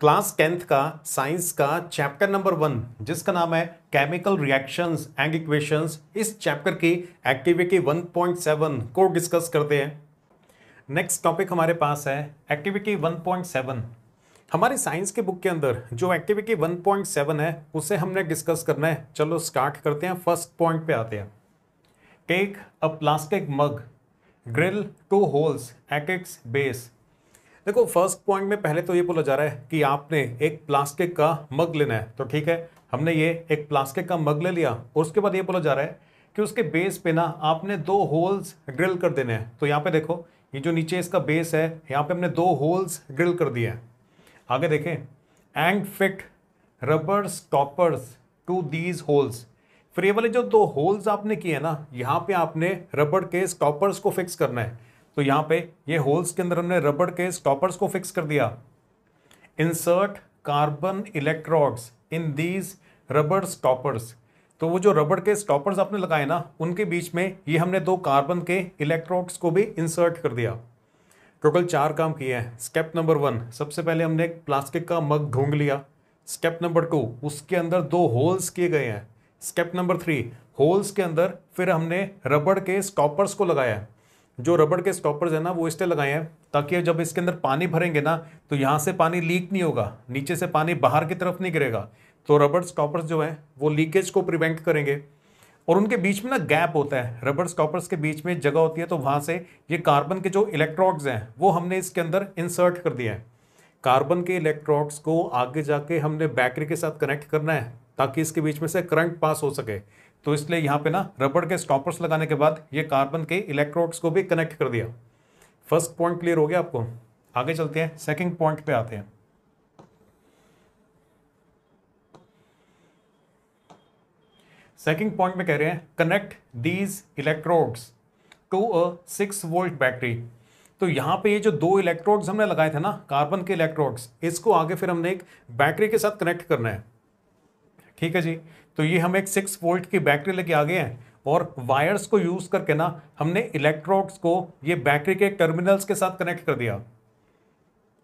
Class tenth का science का chapter number one जिसका नाम है केमिकल रिएक्शंस एंड इक्वेशंस इस चैप्टर की एक्टिविटी 1.7 को डिस्कस करते हैं नेक्स्ट टॉपिक हमारे पास है एक्टिविटी 1.7 हमारे साइंस के बुक के अंदर जो एक्टिविटी 1.7 है उसे हमने डिस्कस करना है चलो स्टार्ट करते हैं फर्स्ट पॉइंट पे आते हैं take a plastic mug drill two holes its base देखो फर्स्ट पॉइंट में पहले तो ये बोला जा रहा है कि आपने एक प्लास्टिक का मग लेना है तो ठीक है हमने ये एक प्लास्टिक का मग ले लिया और उसके बाद ये बोला जा रहा है कि उसके बेस पे ना आपने दो होल्स ड्रिल कर देने हैं तो यहाँ पे देखो ये जो नीचे इसका बेस है यहाँ पे हमने दो होल्स ड्रिल कर दिए हैं आगे देखें and fit rubber stoppers to these holes फिर ये वाले जो दो होल्स आपने किए हैं ना यहाँ पे आपने रबड़ के स्टॉपर्स को फिक्स करना है तो यहाँ पे ये होल्स के अंदर हमने रबड़ के स्टॉपर्स को फिक्स कर दिया insert carbon electrodes in these रबड़ स्टॉपर्स तो वो जो रबड़ के स्टॉपर्स आपने लगाए ना उनके बीच में ये हमने दो कार्बन के इलेक्ट्रोड्स को भी इंसर्ट कर दिया टोटल चार काम किए हैं स्टेप नंबर वन सबसे पहले हमने एक प्लास्टिक का मग ढूंढ लिया स्टेप नंबर टू उसके अंदर दो होल्स किए गए हैं स्टेप नंबर थ्री होल्स के अंदर फिर हमने रबड़ के स्टॉपर्स को लगाया जो रबड़ के स्टॉपर्स हैं ना वो इसलिए लगाए हैं ताकि जब इसके अंदर पानी भरेंगे ना तो यहाँ से पानी लीक नहीं होगा नीचे से पानी बाहर की तरफ नहीं गिरेगा तो रबड़ स्टॉपर्स जो हैं वो लीकेज को प्रिवेंट करेंगे और उनके बीच में ना गैप होता है रबड़ स्टॉपर्स के बीच में जगह होती है तो वहाँ से ये कार्बन के जो इलेक्ट्रॉड्स हैं वो हमने इसके अंदर इंसर्ट कर दिया है कार्बन के इलेक्ट्रॉड्स को आगे जाके हमने बैटरी के साथ कनेक्ट करना है ताकि इसके बीच में से करंट पास हो सके तो इसलिए यहाँ पे ना रबड़ के स्टॉपर्स लगाने के बाद ये कार्बन के इलेक्ट्रोड्स को भी कनेक्ट कर दिया फर्स्ट पॉइंट क्लियर हो गया आपको आगे चलते हैं सेकेंड पॉइंट पे आते हैं सेकेंड पॉइंट में कह रहे हैं connect these electrodes to a six volt battery तो यहाँ पे ये जो दो इलेक्ट्रोड्स हमने लगाए थे ना कार्बन के इलेक्ट्रोड्स इसको आगे फिर हमने एक बैटरी के साथ कनेक्ट करना है ठीक है जी तो ये हम एक सिक्स वोल्ट की बैटरी लेके आ गए हैं और वायर्स को यूज़ करके ना हमने इलेक्ट्रोड्स को ये बैटरी के टर्मिनल्स के साथ कनेक्ट कर दिया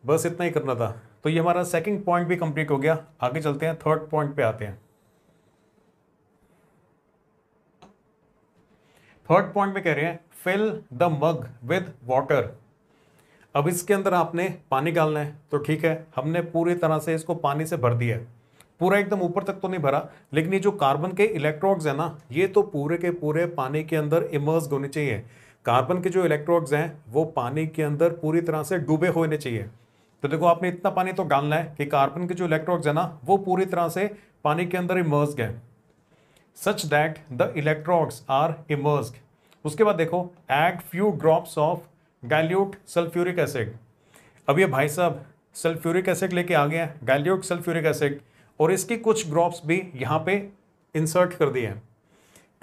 बस इतना ही करना था तो ये हमारा सेकंड पॉइंट भी कंप्लीट हो गया आगे चलते हैं थर्ड पॉइंट पे आते हैं थर्ड पॉइंट में कह रहे हैं fill the mug with water अब इसके अंदर आपने पानी डालना है तो ठीक है हमने पूरी तरह से इसको पानी से भर दिया है पूरा एकदम ऊपर तक तो नहीं भरा लेकिन ये जो कार्बन के इलेक्ट्रॉड्स हैं ना ये तो पूरे के पूरे पानी के अंदर इमर्स होने चाहिए कार्बन के जो इलेक्ट्रॉड्स हैं वो पानी के अंदर पूरी तरह से डूबे होने चाहिए तो देखो आपने इतना पानी तो गालना है कि कार्बन के जो इलेक्ट्रॉड्स हैं ना वो पूरी तरह से पानी के अंदर इमर्स गए such that the electrodes are immerse उसके बाद देखो add few drops of dilute sulphuric acid अब ये भाई साहब सल्फ्यूरिक एसिड लेके आ गए हैं गैल्यूट सल्फ्यूरिक एसिड और इसकी कुछ ग्रॉप्स भी यहाँ पे इंसर्ट कर दिए हैं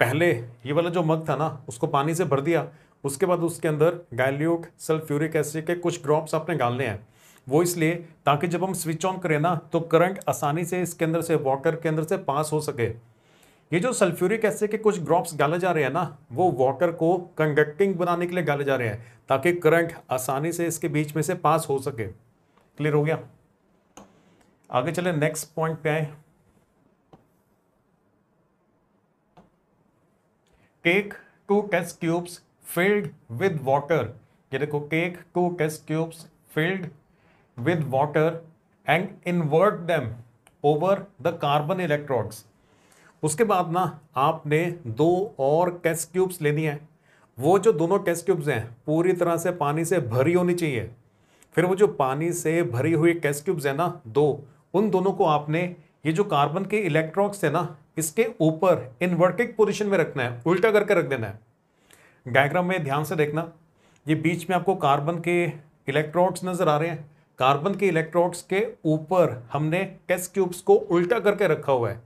पहले ये वाला जो मग था ना उसको पानी से भर दिया उसके बाद उसके अंदर गैल्यूक सल्फ्यूरिक एसिड के कुछ ग्रॉप्स आपने डालने हैं वो इसलिए ताकि जब हम स्विच ऑन करें ना तो करंट आसानी से इसके अंदर से वाटर के अंदर से पास हो सके ये जो सल्फ्यूरिक एसिड के कुछ ग्रॉप्स डाले जा रहे हैं ना वो वाटर को कंडक्टिंग बनाने के लिए डाले जा रहे हैं ताकि करंट आसानी से इसके बीच में से पास हो सके क्लियर हो गया आगे चले नेक्स्ट पॉइंट पे आए take two test tubes filled with water ये देखो take two test tubes filled with water and invert them over the carbon electrodes उसके बाद ना आपने दो और टेस्ट क्यूब्स लेनी है वो जो दोनों टेस्ट क्यूब्स हैं पूरी तरह से पानी से भरी होनी चाहिए फिर वो जो पानी से भरी हुई टेस्ट क्यूब्स हैं ना दो उन दोनों को आपने ये जो कार्बन के इलेक्ट्रॉन्स है ना इसके ऊपर इन्वर्टेड पोजिशन में रखना है उल्टा करके रख देना है डायग्राम में ध्यान से देखना ये बीच में आपको कार्बन के इलेक्ट्रॉन्स नज़र आ रहे हैं कार्बन के इलेक्ट्रॉन्स के ऊपर हमने टेस्ट ट्यूब्स को उल्टा करके रखा हुआ है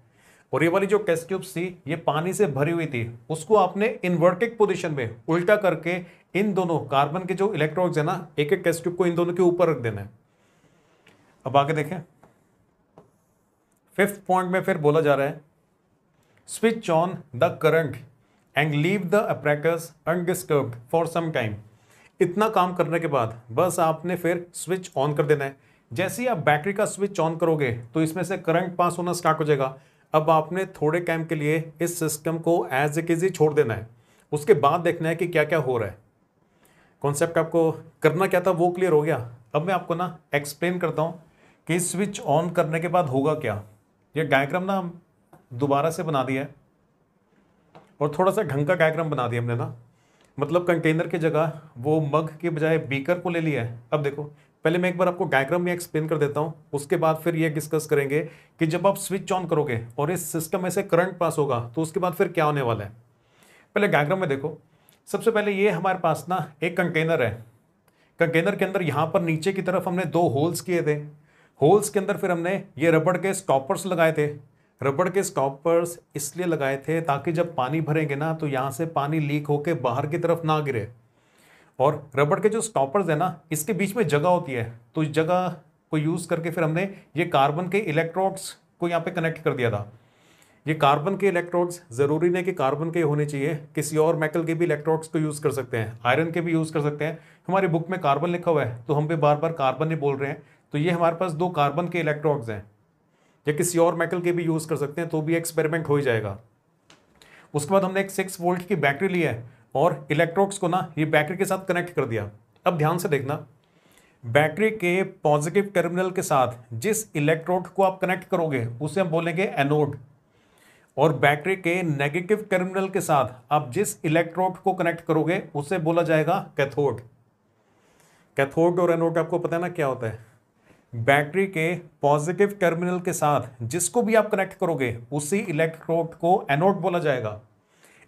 और ये वाली जो टेस्ट ट्यूब्स थी ये पानी से भरी हुई थी उसको आपने इन्वर्टेड पोजिशन में उल्टा करके इन दोनों कार्बन के जो इलेक्ट्रॉन्स है ना एक एक टेस्ट ट्यूब को इन दोनों के ऊपर रख देना है अब आगे देखें फिफ्थ पॉइंट में फिर बोला जा रहा है switch on the current and leave the apparatus undisturbed for some time इतना काम करने के बाद बस आपने फिर स्विच ऑन कर देना है जैसे ही आप बैटरी का स्विच ऑन करोगे तो इसमें से करंट पास होना स्टार्ट हो जाएगा अब आपने थोड़े टाइम के लिए इस सिस्टम को एज ए इज ही छोड़ देना है उसके बाद देखना है कि क्या क्या हो रहा है कॉन्सेप्ट आपको करना क्या था वो क्लियर हो गया अब मैं आपको ना एक्सप्लेन करता हूँ कि स्विच ऑन करने के बाद होगा क्या ये डायग्राम ना हम दोबारा से बना दिया है और थोड़ा सा ढंग का डायग्राम बना दिया हमने ना मतलब कंटेनर की जगह वो मग के बजाय बीकर को ले लिया है अब देखो पहले मैं एक बार आपको डायग्राम में एक्सप्लेन कर देता हूँ उसके बाद फिर ये डिस्कस करेंगे कि जब आप स्विच ऑन करोगे और इस सिस्टम में से करंट पास होगा तो उसके बाद फिर क्या होने वाला है पहले डायग्राम में देखो सबसे पहले ये हमारे पास ना एक कंटेनर है कंटेनर के अंदर यहाँ पर नीचे की तरफ हमने दो होल्स किए थे होल्स के अंदर फिर हमने ये रबड़ के स्टॉपर्स लगाए थे रबड़ के स्टॉपर्स इसलिए लगाए थे ताकि जब पानी भरेंगे ना तो यहाँ से पानी लीक होके बाहर की तरफ ना गिरे और रबड़ के जो स्टॉपर्स है ना इसके बीच में जगह होती है तो इस जगह को यूज़ करके फिर हमने ये कार्बन के इलेक्ट्रोड्स को यहाँ पे कनेक्ट कर दिया था ये कार्बन के इलेक्ट्रोड्स ज़रूरी नहीं कि कार्बन के होने चाहिए किसी और मेटल के भी इलेक्ट्रोड्स को यूज़ कर सकते हैं आयरन के भी यूज़ कर सकते हैं हमारी बुक में कार्बन लिखा हुआ है तो हम भी बार बार कार्बन ही बोल रहे हैं तो ये हमारे पास दो कार्बन के इलेक्ट्रॉन्स हैं या किसी और मेटल के भी यूज़ कर सकते हैं तो भी एक्सपेरिमेंट हो ही जाएगा उसके बाद हमने एक सिक्स वोल्ट की बैटरी ली है और इलेक्ट्रॉक्स को ना ये बैटरी के साथ कनेक्ट कर दिया अब ध्यान से देखना बैटरी के पॉजिटिव टर्मिनल के साथ जिस इलेक्ट्रोड को आप कनेक्ट करोगे उसे हम बोलेंगे एनोड और बैटरी के नेगेटिव टर्मिनल के साथ आप जिस इलेक्ट्रोड को कनेक्ट करोगे उसे बोला जाएगा कैथोड कैथोड और एनोड आपको पता है ना क्या होता है बैटरी के पॉजिटिव टर्मिनल के साथ जिसको भी आप कनेक्ट करोगे उसी इलेक्ट्रोड को एनोड बोला जाएगा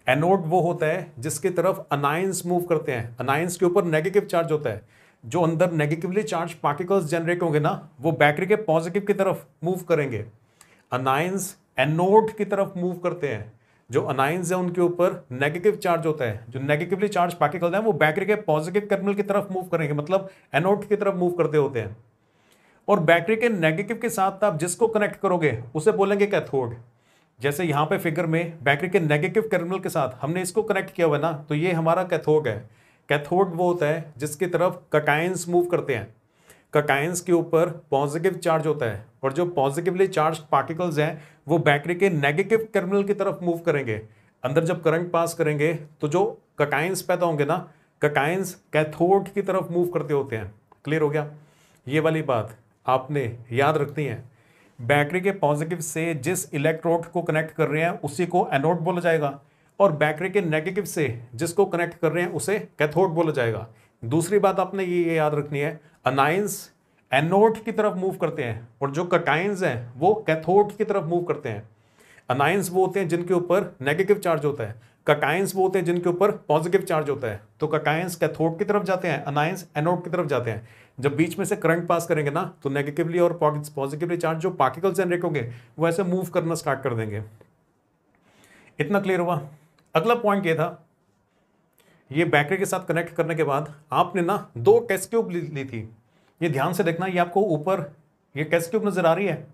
एनोड वो होता है जिसकी तरफ अनायंस मूव करते हैं अनायंस के ऊपर नेगेटिव चार्ज होता है जो अंदर नेगेटिवली चार्ज पार्टिकल्स जनरेट होंगे ना वो बैटरी के पॉजिटिव की तरफ मूव करेंगे अनायंस एनोड की तरफ मूव करते हैं जो अनायंस है उनके ऊपर नेगेटिव चार्ज होता है जो नेगेटिवली चार्ज पार्टिकल्स हैं वो बैटरी के पॉजिटिव टर्मिनल की तरफ मूव करेंगे मतलब एनोड की तरफ मूव करते होते हैं और बैटरी के नेगेटिव के साथ आप जिसको कनेक्ट करोगे उसे बोलेंगे कैथोड जैसे यहाँ पे फिगर में बैटरी के नेगेटिव टर्मिनल के साथ हमने इसको कनेक्ट किया हुआ ना तो ये हमारा कैथोड है कैथोड वो होता है जिसकी तरफ कटाइंस मूव करते हैं कटाइंस के ऊपर पॉजिटिव चार्ज होता है और जो पॉजिटिवली चार्ज पार्टिकल्स हैं वो बैटरी के नेगेटिव टर्मिनल की तरफ मूव करेंगे अंदर जब करंट पास करेंगे तो जो कटाइंस पैदा होंगे ना कटाइंस कैथोड की तरफ मूव करते होते हैं क्लियर हो गया ये वाली बात आपने याद रखनी है बैटरी के पॉजिटिव से जिस इलेक्ट्रोड को कनेक्ट कर रहे हैं उसी को एनोड बोला जाएगा और बैटरी के नेगेटिव से जिसको कनेक्ट कर रहे हैं उसे कैथोड बोला जाएगा दूसरी बात आपने ये, ये याद रखनी है अनाइंस एनोड की तरफ मूव करते हैं और जो कटाइंस हैं वो कैथोड की तरफ मूव करते हैं अनाइंस वो होते हैं जिनके ऊपर नेगेटिव चार्ज होता है कटाइंस वो होते हैं जिनके ऊपर पॉजिटिव चार्ज होता है तो कटाइंस कैथोड की तरफ जाते हैं अनाइंस एनोड की तरफ जाते हैं जब बीच में से करंट पास करेंगे ना तो नेगेटिवली और पॉजिटिवली चार्ज जो पार्टिकल जनरेट होंगे वो ऐसे मूव करना स्टार्ट कर देंगे इतना क्लियर हुआ अगला पॉइंट ये था ये बैटरी के साथ कनेक्ट करने के बाद आपने ना दो टेस्ट ट्यूब ली, ली थी ये ध्यान से देखना ये आपको ऊपर ये टेस्ट ट्यूब नज़र आ रही है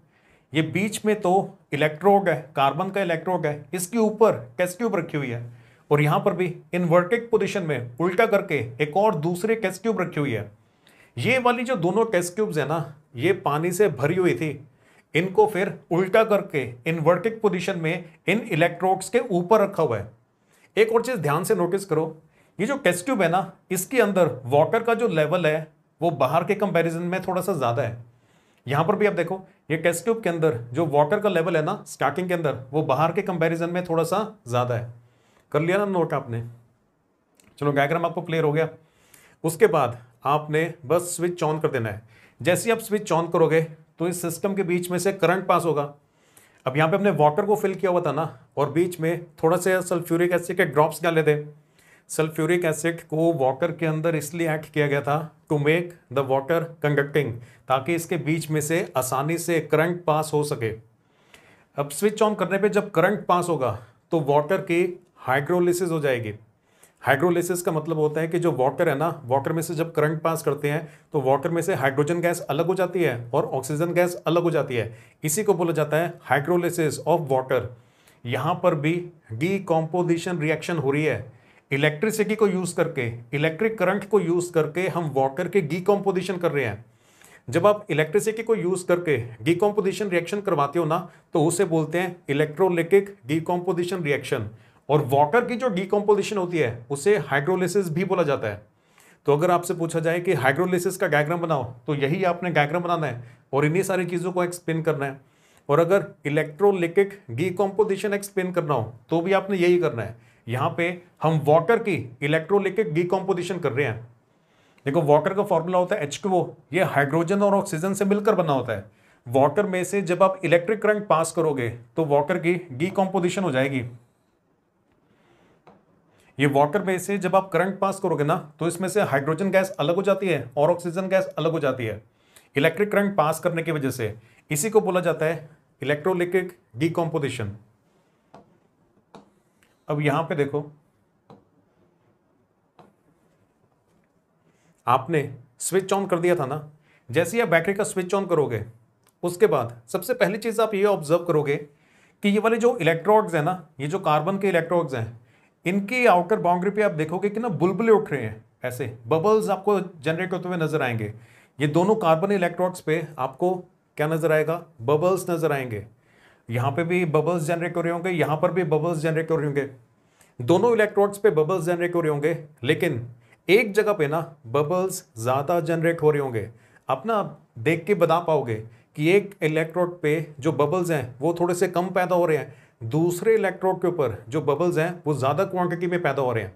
ये बीच में तो इलेक्ट्रोड है कार्बन का इलेक्ट्रोड है इसके ऊपर टेस्ट ट्यूब रखी हुई है और यहाँ पर भी इनवर्टेड पोजिशन में उल्टा करके एक और दूसरे टेस्ट ट्यूब रखी हुई है ये वाली जो दोनों टेस्ट क्यूब्स है ना ये पानी से भरी हुई थी इनको फिर उल्टा करके इन्वर्टिक पोजिशन में इन इलेक्ट्रोड्स के ऊपर रखा हुआ है एक और चीज़ ध्यान से नोटिस करो ये जो टेस्ट ट्यूब है ना इसके अंदर वाटर का जो लेवल है वो बाहर के कंपैरिजन में थोड़ा सा ज़्यादा है यहां पर भी आप देखो ये टेस्ट ट्यूब के अंदर जो वाटर का लेवल है ना स्टार्टिंग के अंदर वो बाहर के कंपैरिजन में थोड़ा सा ज़्यादा है कर लिया ना नोट आपने चलो डायग्राम आपको क्लियर हो गया उसके बाद आपने बस स्विच ऑन कर देना है जैसे ही आप स्विच ऑन करोगे तो इस सिस्टम के बीच में से करंट पास होगा अब यहाँ पे हमने वाटर को फिल किया हुआ था ना और बीच में थोड़ा सा सल्फ्यूरिक एसिड के ड्रॉप्स डाले थे सल्फ्यूरिक एसिड को वाटर के अंदर इसलिए ऐड किया गया था to make the water conducting ताकि इसके बीच में से आसानी से करंट पास हो सके अब स्विच ऑन करने पे जब करंट पास होगा तो वाटर की हाइड्रोलिसिस हो जाएगी हाइड्रोलिसिस का मतलब होता है कि जो वाटर है ना वाटर में से जब करंट पास करते हैं तो वाटर में से हाइड्रोजन गैस अलग हो जाती है और ऑक्सीजन गैस अलग हो जाती है इसी को बोला जाता है हाइड्रोलिसिस ऑफ वाटर यहाँ पर भी डीकॉम्पोजिशन रिएक्शन हो रही है इलेक्ट्रिसिटी को यूज़ करके इलेक्ट्रिक करंट को यूज़ करके हम वाटर के डीकॉम्पोजिशन कर रहे हैं जब आप इलेक्ट्रिसिटी को यूज़ करके डीकॉम्पोजिशन रिएक्शन करवाते हो ना तो उसे बोलते हैं इलेक्ट्रोलिटिक डीकॉम्पोजिशन रिएक्शन और वॉकर की जो डिकम्पोजिशन होती है उसे हाइड्रोलिसिस भी बोला जाता है तो अगर आपसे पूछा जाए कि हाइड्रोलिसिस का डायग्राम बनाओ तो यही आपने डायग्राम बनाना है और इन्हीं सारी चीज़ों को एक्सप्लेन करना है और अगर इलेक्ट्रोलिटिक डिकम्पोजिशन एक्सप्लेन करना हो तो भी आपने यही करना है यहाँ पे हम वॉकर की इलेक्ट्रोलिटिक डिकम्पोजिशन कर रहे हैं देखो वॉकर का फॉर्मूला होता है एच टू ये हाइड्रोजन और ऑक्सीजन से मिलकर बना होता है वॉकर में से जब आप इलेक्ट्रिक करंट पास करोगे तो वॉकर की डिकम्पोजिशन हो जाएगी ये वाटर बेस है जब आप करंट पास करोगे ना तो इसमें से हाइड्रोजन गैस अलग हो जाती है और ऑक्सीजन गैस अलग हो जाती है इलेक्ट्रिक करंट पास करने की वजह से इसी को बोला जाता है इलेक्ट्रोलिटिक डिकम्पोजिशन अब यहां पे देखो आपने स्विच ऑन कर दिया था ना जैसे ही आप बैटरी का स्विच ऑन करोगे उसके बाद सबसे पहली चीज़ आप ये ऑब्जर्व करोगे कि ये वाले जो इलेक्ट्रोड्स हैं ना ये जो कार्बन के इलेक्ट्रोड्स हैं इनकी आउटर बाउंड्री पे आप देखोगे कि ना बुलबुले उठ रहे हैं ऐसे बबल्स आपको जनरेट होते हुए नजर आएंगे ये दोनों कार्बन इलेक्ट्रॉड्स पे आपको क्या नजर आएगा बबल्स नजर आएंगे यहाँ पे भी बबल्स जनरेट हो रहे होंगे यहाँ पर भी बबल्स जनरेट हो रहे होंगे दोनों इलेक्ट्रॉड्स पे बबल्स जनरेट हो रहे होंगे लेकिन एक जगह पे ना बबल्स ज़्यादा जनरेट हो रहे होंगे आप ना देख के बता पाओगे कि एक इलेक्ट्रोड पे जो बबल्स हैं वो थोड़े से कम पैदा हो रहे हैं दूसरे इलेक्ट्रोड के ऊपर जो बबल्स हैं वो ज़्यादा क्वांटिटी में पैदा हो रहे हैं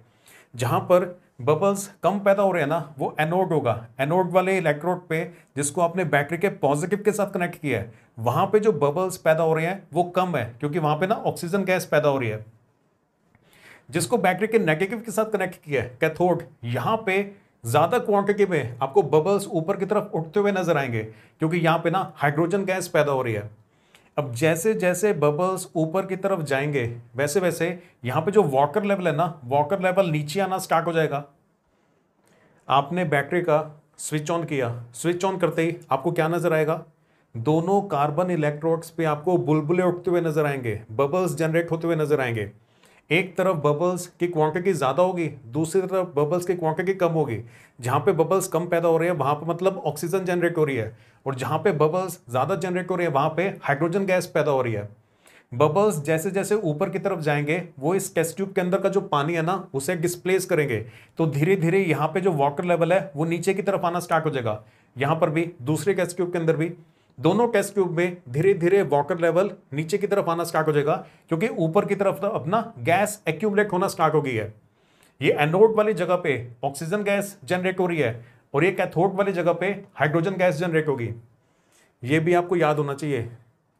जहाँ पर बबल्स कम पैदा हो रहे हैं ना वो एनोड होगा एनोड वाले इलेक्ट्रोड पे जिसको आपने बैटरी के पॉजिटिव के साथ कनेक्ट किया है वहाँ पे जो बबल्स पैदा हो रहे हैं वो कम है क्योंकि वहाँ पे ना ऑक्सीजन गैस पैदा हो रही है जिसको बैटरी के नेगेटिव के साथ कनेक्ट किया है कैथोड यहाँ पे ज़्यादा क्वांटिटी में आपको बबल्स ऊपर की तरफ उठते हुए नजर आएंगे क्योंकि यहाँ पे ना हाइड्रोजन गैस पैदा हो रही है अब जैसे जैसे बबल्स ऊपर की तरफ जाएंगे वैसे वैसे यहाँ पे जो वॉकर लेवल है ना वॉकर लेवल नीचे आना स्टार्ट हो जाएगा आपने बैटरी का स्विच ऑन किया स्विच ऑन करते ही आपको क्या नज़र आएगा दोनों कार्बन इलेक्ट्रोड्स पे आपको बुलबुले उठते हुए नजर आएंगे बबल्स जनरेट होते हुए नजर आएंगे एक तरफ बबल्स की क्वांटिटी ज़्यादा होगी दूसरी तरफ बबल्स की क्वांटिटी कम होगी जहाँ पे बबल्स कम पैदा हो रहे हैं वहाँ पे मतलब ऑक्सीजन जनरेट हो रही है और जहाँ पे बबल्स ज़्यादा जनरेट हो रही है वहाँ पे हाइड्रोजन गैस पैदा हो रही है बबल्स जैसे जैसे ऊपर की तरफ जाएंगे वो इस टेस्ट ट्यूब के अंदर का जो पानी है ना उसे डिस्प्लेस करेंगे तो धीरे धीरे यहाँ पे जो वाटर लेवल है वो नीचे की तरफ आना स्टार्ट हो जाएगा यहाँ पर भी दूसरे टेस्ट ट्यूब के अंदर भी दोनों टेस्ट ट्यूब में धीरे धीरे वॉकर लेवल नीचे की तरफ आना स्टार्ट हो जाएगा क्योंकि ऊपर की तरफ अपना गैस एक्यूमलेट होना स्टार्ट हो गई है ये एनोड वाली जगह पे ऑक्सीजन गैस जनरेट हो रही है और ये कैथोड वाली जगह पे हाइड्रोजन गैस जनरेट होगी ये भी आपको याद होना चाहिए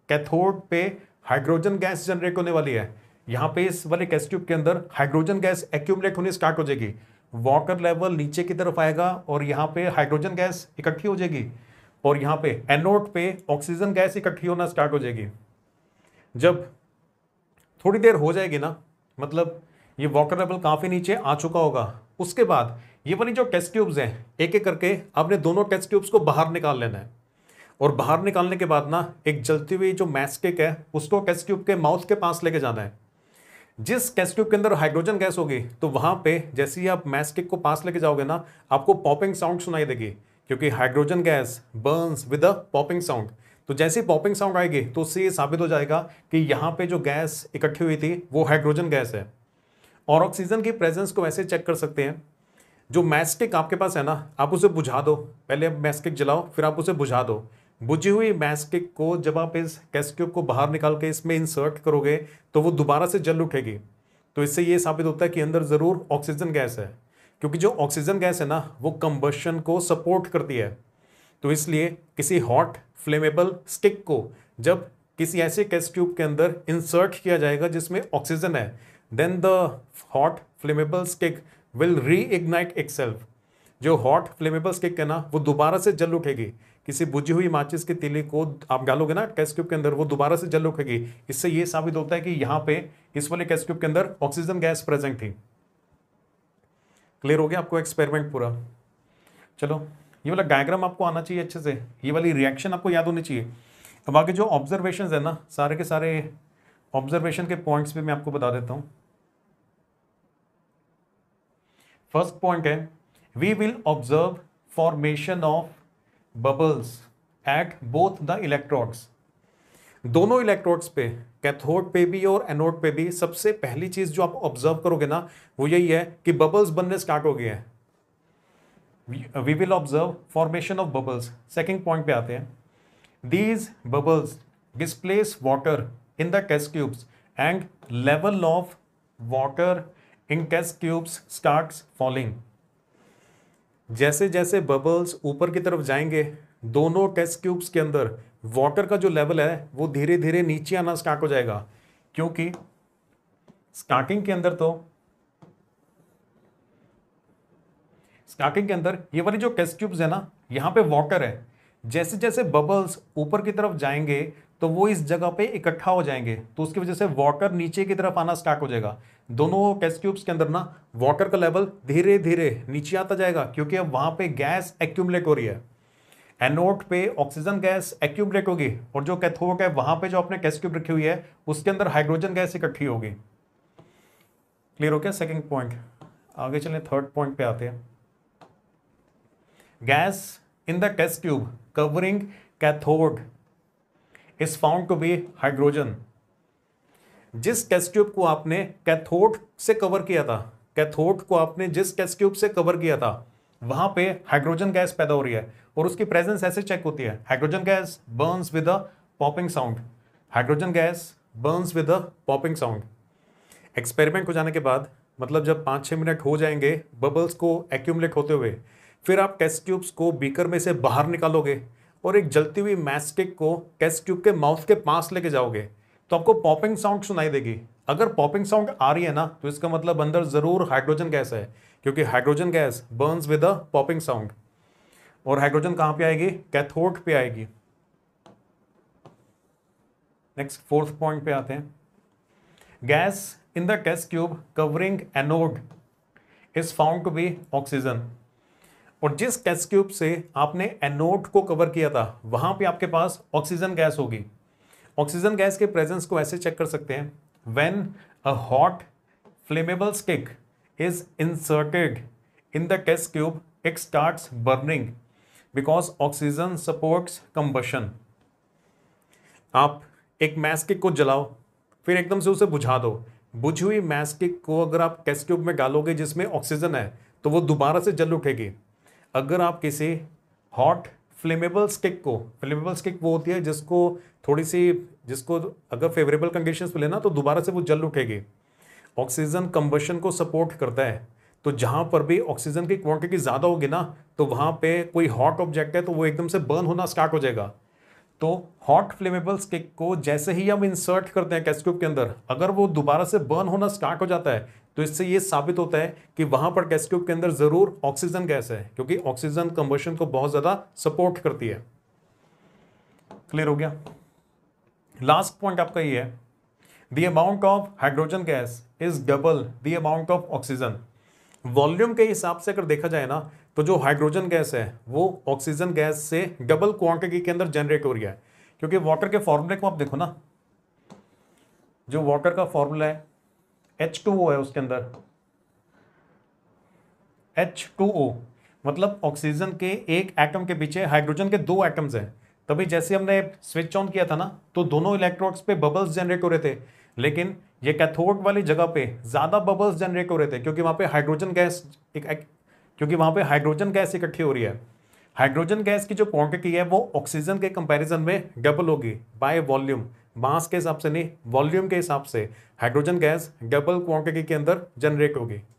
कैथोड पे हाइड्रोजन गैस जनरेट होने वाली है यहाँ पे इस वाले टेस्ट ट्यूब के अंदर हाइड्रोजन गैस एक्यूमलेट होनी स्टार्ट हो जाएगी वॉकर लेवल नीचे की तरफ आएगा और यहाँ पे हाइड्रोजन गैस इकट्ठी हो जाएगी और यहां पे एनोड पे ऑक्सीजन गैस इकट्ठी होना स्टार्ट हो जाएगी जब थोड़ी देर हो जाएगी ना मतलब ये वॉकर लेवल काफ़ी नीचे आ चुका होगा उसके बाद ये वाली जो टेस्ट ट्यूब्स हैं एक एक करके आपने दोनों टेस्ट ट्यूब्स को बाहर निकाल लेना है और बाहर निकालने के बाद ना एक जलती हुई जो मैस्केक है उसको टेस्ट ट्यूब के माउथ के पास लेके जाना है जिस टेस्ट ट्यूब के अंदर हाइड्रोजन गैस होगी तो वहां पे जैसे ही आप मैस्केक को पास लेके जाओगे ना आपको पॉपिंग साउंड सुनाई देगी क्योंकि hydrogen gas burns with a popping sound तो जैसे पॉपिंग साउंड आएगी तो उससे ये साबित हो जाएगा कि यहाँ पे जो गैस इकट्ठी हुई थी वो हाइड्रोजन गैस है और ऑक्सीजन की प्रेजेंस को ऐसे चेक कर सकते हैं जो मैस्टिक आपके पास है ना आप उसे बुझा दो पहले आप मैस्टिक जलाओ फिर आप उसे बुझा दो बुझी हुई मैस्टिक को जब आप इस गैस को बाहर निकाल के इसमें इंसर्ट करोगे तो वो दोबारा से जल उठेगी तो इससे ये साबित होता है कि अंदर ज़रूर ऑक्सीजन गैस है क्योंकि जो ऑक्सीजन गैस है ना वो कंबशन को सपोर्ट करती है तो इसलिए किसी हॉट फ्लेमेबल स्टिक को जब किसी ऐसे गैस ट्यूब के अंदर इंसर्ट किया जाएगा जिसमें ऑक्सीजन है then the hot flammable stick will reignite जो हॉट फ्लेमेबल स्टिक है ना वो दोबारा से जल उठेगी किसी बुझी हुई माचिस की तिली को आप डालोगे ना कैस ट्यूब के अंदर वो दोबारा से जल उठेगी इससे ये साबित होता है कि यहाँ पे इस वाले टेस्ट ट्यूब के अंदर ऑक्सीजन गैस प्रेजेंट थी क्लियर हो गया आपको एक्सपेरिमेंट पूरा चलो ये वाला डायग्राम आपको आना चाहिए अच्छे से ये वाली रिएक्शन आपको याद होनी चाहिए अब आगे जो ऑब्जर्वेशन है ना सारे के सारे ऑब्जर्वेशन के पॉइंट्स भी मैं आपको बता देता हूँ फर्स्ट पॉइंट है we will observe formation of bubbles at both the electrodes दोनों इलेक्ट्रोड्स पे कैथोड पे भी और एनोड पे भी सबसे पहली चीज़ जो आप ऑब्जर्व करोगे ना वो यही है कि बबल्स बनने स्टार्ट हो गए हैं we will observe formation of bubbles second point पे आते हैं these bubbles displace water in the case cubes and level of water in case cubes start falling जैसे जैसे बबल्स ऊपर की तरफ जाएंगे दोनों टेस्ट क्यूब्स के अंदर वाटर का जो लेवल है वो धीरे धीरे नीचे आना स्टार्ट हो जाएगा क्योंकि स्टार्टिंग के अंदर तो स्टार्टिंग के अंदर ये वाली जो टेस्ट ट्यूब्स है ना यहां पे वाटर है जैसे जैसे बबल्स ऊपर की तरफ जाएंगे तो वो इस जगह पे इकट्ठा हो जाएंगे तो उसकी वजह से वाटर नीचे की तरफ आना स्टार्ट हो जाएगा दोनों टेस्ट ट्यूब्स के अंदर ना वाटर का लेवल धीरे धीरे नीचे आता जाएगा क्योंकि अब वहां पर गैस एक्यूमलेट हो रही है एनोड पे ऑक्सीजन गैस एक्यूबरेट होगी और जो कैथोड है वहां पे जो आपने गैस क्यूब रखी हुई है उसके अंदर हाइड्रोजन गैस इकट्ठी होगी क्लियर हो गया सेकेंड पॉइंट आगे चलें थर्ड पॉइंट पे आते हैं gas in the test tube covering cathode is found to be hydrogen जिस टेस्ट्यूब को आपने कैथोड से कवर किया था कैथोड को आपने जिस टेस्ट्यूब से कवर किया था वहां पे हाइड्रोजन गैस पैदा हो रही है और उसकी प्रेजेंस ऐसे चेक होती है hydrogen gas burns with a popping sound hydrogen gas burns with a popping sound experiment हो जाने के बाद मतलब जब पाँच छः मिनट हो जाएंगे बबल्स को एक्यूमलेट होते हुए फिर आप टेस्ट ट्यूब्स को बीकर में से बाहर निकालोगे और एक जलती हुई मैस्टिक को टेस्ट ट्यूब के माउथ के पास लेके जाओगे तो आपको पॉपिंग साउंड सुनाई देगी अगर पॉपिंग साउंड आ रही है ना तो इसका मतलब अंदर ज़रूर हाइड्रोजन गैस है क्योंकि hydrogen gas burns with a popping sound और हाइड्रोजन कहां पे आएगी कैथोड पे आएगी नेक्स्ट फोर्थ पॉइंट पे आते हैं gas in the test tube covering anode is found to be oxygen और जिस टेस्ट ट्यूब से आपने एनोड को कवर किया था वहां पे आपके पास ऑक्सीजन गैस होगी ऑक्सीजन गैस के प्रेजेंस को ऐसे चेक कर सकते हैं when a hot flammable stick is inserted in the test tube, it starts burning because oxygen supports combustion. आप एक मैस्टिक को जलाओ फिर एकदम से उसे बुझा दो बुझी हुई मैस्टिक को अगर आप टेस्ट में डालोगे जिसमें ऑक्सीजन है तो वो दोबारा से जल उठेगी अगर आप किसी हॉट फ्लेमेबल स्टिक को फ्लेमेबल स्टिक वो होती है जिसको थोड़ी सी जिसको अगर फेवरेबल कंडीशंस में लेना तो दोबारा से वो जल उठेगी ऑक्सीजन कंबशन को सपोर्ट करता है तो जहाँ पर भी ऑक्सीजन की क्वांटिटी ज़्यादा होगी ना तो वहाँ पे कोई हॉट ऑब्जेक्ट है तो वो एकदम से बर्न होना स्टार्ट हो जाएगा तो हॉट फ्लेमेबल स्टिक को जैसे ही हम इंसर्ट करते हैं कैस्क्यूब के अंदर अगर वो दोबारा से बर्न होना स्टार्ट हो जाता है तो इससे ये साबित होता है कि वहाँ पर कैस्क्यूब के अंदर ज़रूर ऑक्सीजन गैस है क्योंकि ऑक्सीजन कंबर्शन को बहुत ज़्यादा सपोर्ट करती है क्लियर हो गया लास्ट पॉइंट आपका ये है the amount of hydrogen gas is double the amount of oxygen volume के हिसाब से अगर देखा जाए ना तो जो हाइड्रोजन गैस है वो ऑक्सीजन गैस से डबल क्वांटिटी के अंदर जनरेट हो रही है क्योंकि वाटर के फॉर्मूले को आप देखो ना जो वाटर का फॉर्मूला है एच टू ओ है उसके अंदर एच टू ओ मतलब ऑक्सीजन के एक एटम के पीछे हाइड्रोजन के दो एटम्स हैं तभी जैसे हमने स्विच ऑन किया था ना तो दोनों इलेक्ट्रोड्स पे बबल्स जनरेट हो रहे थे लेकिन ये कैथोड वाली जगह पे ज़्यादा बबल्स जनरेट हो रहे थे क्योंकि वहाँ पे हाइड्रोजन गैस एक, एक क्योंकि वहाँ पे हाइड्रोजन गैस इकट्ठी हो रही है हाइड्रोजन गैस की जो क्वांटिटी है वो ऑक्सीजन के कंपैरिजन में डबल होगी बाय वॉल्यूम मास के हिसाब से नहीं वॉल्यूम के हिसाब से हाइड्रोजन गैस डबल क्वांटिटी के अंदर जनरेट होगी